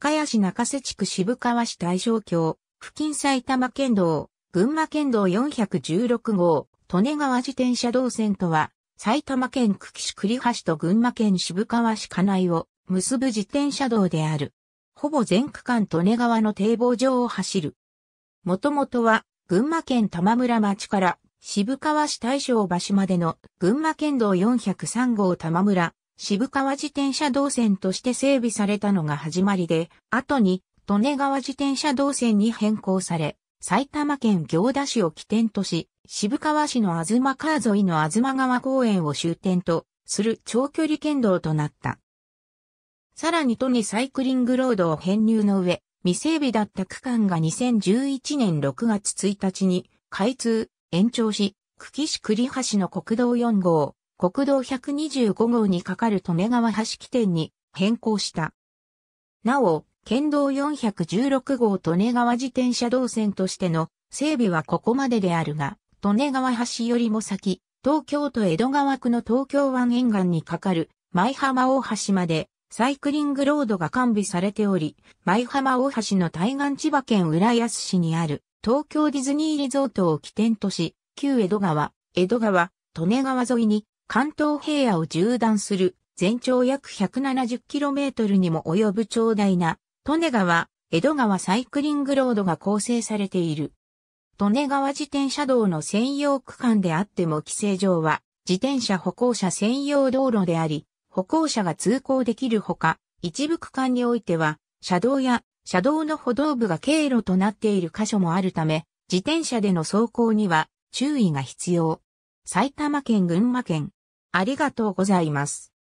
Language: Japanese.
深谷市中瀬地区渋川市大正橋、付近埼玉県道、群馬県道416号、利根川自転車道線とは、埼玉県久喜市栗橋と群馬県渋川市金井を結ぶ自転車道である。ほぼ全区間利根川の堤防上を走る。もともとは、群馬県玉村町から渋川市大正橋までの群馬県道403号玉村渋川自転車道線として整備されたのが始まりで、後に利根川自転車道線に変更され、埼玉県行田市を起点とし、渋川市の東川沿いの東川公園を終点とする長距離県道となった。さらに都にサイクリングロードを編入の上、未整備だった区間が2011年6月1日に開通、延長し、久喜市栗橋の国道4号、国道125号にかかる利根川橋起点に変更した。なお、県道416号利根川自転車道線としての整備はここまでであるが、利根川橋よりも先、東京都江戸川区の東京湾沿岸に架かる舞浜大橋までサイクリングロードが完備されており、舞浜大橋の対岸千葉県浦安市にある東京ディズニーリゾートを起点とし、旧江戸川、江戸川、利根川沿いに関東平野を縦断する全長約 170km にも及ぶ長大な、利根川、江戸川サイクリングロードが構成されている。利根川自転車道の専用区間であっても規制上は、自転車歩行者専用道路であり、歩行者が通行できるほか、一部区間においては、車道や車道の歩道部が経路となっている箇所もあるため、自転車での走行には注意が必要。埼玉県群馬県、ありがとうございます。